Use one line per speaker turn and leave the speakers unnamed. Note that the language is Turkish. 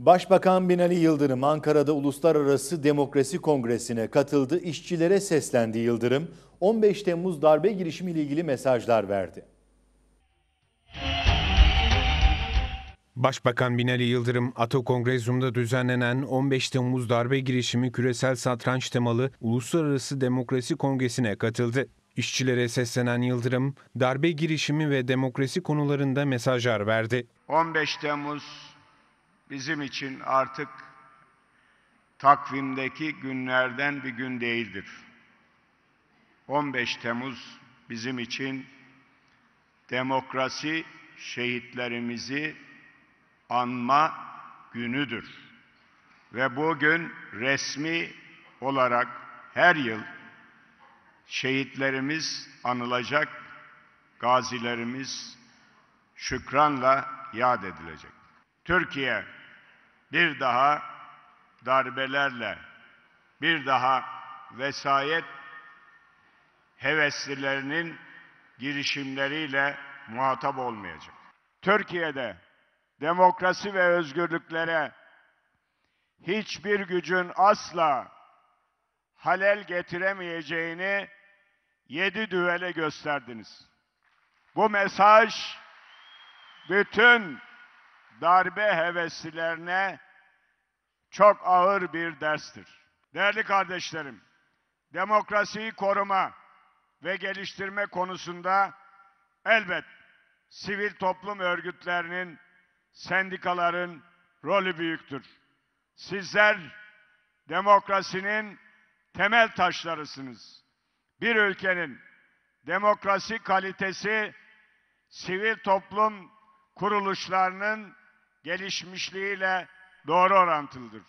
Başbakan Binali Yıldırım Ankara'da Uluslararası Demokrasi Kongresi'ne katıldı. İşçilere seslendi Yıldırım. 15 Temmuz darbe girişimiyle ilgili mesajlar verdi.
Başbakan Binali Yıldırım, Ato Kongrezyum'da düzenlenen 15 Temmuz darbe girişimi küresel satranç temalı Uluslararası Demokrasi Kongresi'ne katıldı. İşçilere seslenen Yıldırım, darbe girişimi ve demokrasi konularında mesajlar verdi.
15 Temmuz bizim için artık takvimdeki günlerden bir gün değildir. 15 Temmuz bizim için demokrasi şehitlerimizi anma günüdür. Ve bugün resmi olarak her yıl şehitlerimiz anılacak, gazilerimiz şükranla yad edilecek. Türkiye bir daha darbelerle, bir daha vesayet heveslilerinin girişimleriyle muhatap olmayacak. Türkiye'de demokrasi ve özgürlüklere hiçbir gücün asla halel getiremeyeceğini yedi düvele gösterdiniz. Bu mesaj bütün darbe heveslilerine çok ağır bir derstir. Değerli kardeşlerim, demokrasiyi koruma ve geliştirme konusunda elbet sivil toplum örgütlerinin, sendikaların rolü büyüktür. Sizler demokrasinin temel taşlarısınız. Bir ülkenin demokrasi kalitesi sivil toplum kuruluşlarının gelişmişliğiyle doğru orantılıdır.